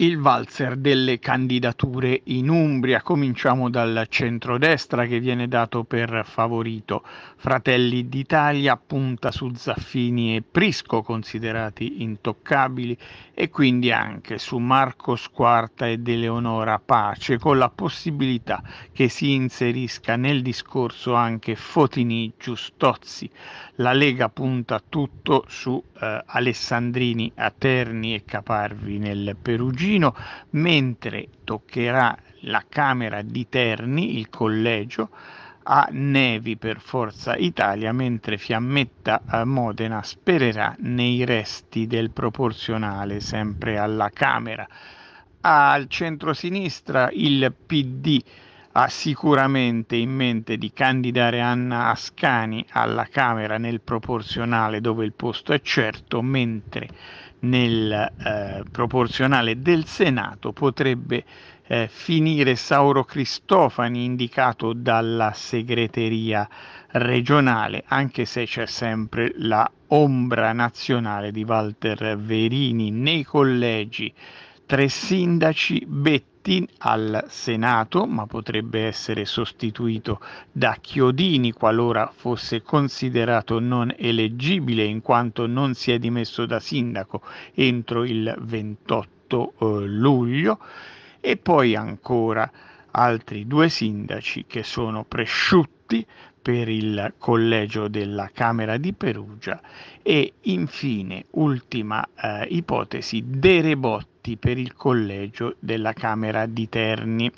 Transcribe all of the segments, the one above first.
il valzer delle candidature in Umbria. Cominciamo dal centrodestra che viene dato per favorito. Fratelli d'Italia punta su Zaffini e Prisco, considerati intoccabili, e quindi anche su Marco Squarta ed Eleonora Pace, con la possibilità che si inserisca nel discorso anche Fotini Giustozzi. La Lega punta tutto su eh, Alessandrini, Aterni e Caparvi nel Perugino Gugino, mentre toccherà la Camera di Terni, il collegio, a Nevi per Forza Italia, mentre Fiammetta a eh, Modena spererà nei resti del proporzionale, sempre alla Camera. Al centro-sinistra il PD ha sicuramente in mente di candidare Anna Ascani alla Camera nel proporzionale dove il posto è certo, mentre nel eh, proporzionale del Senato potrebbe eh, finire Sauro Cristofani indicato dalla segreteria regionale, anche se c'è sempre la ombra nazionale di Walter Verini nei collegi. Tre sindaci, Betti Martin al Senato, ma potrebbe essere sostituito da Chiodini qualora fosse considerato non eleggibile in quanto non si è dimesso da sindaco entro il 28 eh, luglio e poi ancora altri due sindaci che sono presciutti per il collegio della Camera di Perugia e infine ultima eh, ipotesi De Rebotti voti per il collegio della Camera di Terni.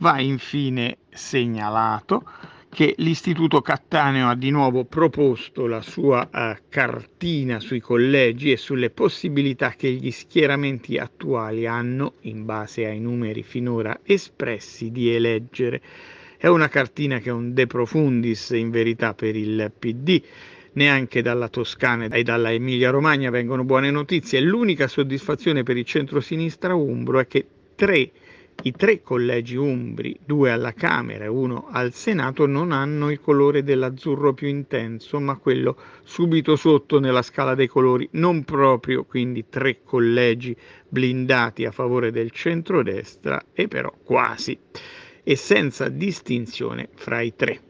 Va infine segnalato che l'Istituto Cattaneo ha di nuovo proposto la sua eh, cartina sui collegi e sulle possibilità che gli schieramenti attuali hanno, in base ai numeri finora espressi, di eleggere. È una cartina che è un de profundis in verità per il PD Neanche dalla Toscana e dalla Emilia Romagna vengono buone notizie. L'unica soddisfazione per il centro-sinistra umbro è che tre i tre collegi umbri, due alla Camera e uno al Senato, non hanno il colore dell'azzurro più intenso, ma quello subito sotto nella scala dei colori, non proprio quindi tre collegi blindati a favore del centrodestra, e però quasi, e senza distinzione fra i tre.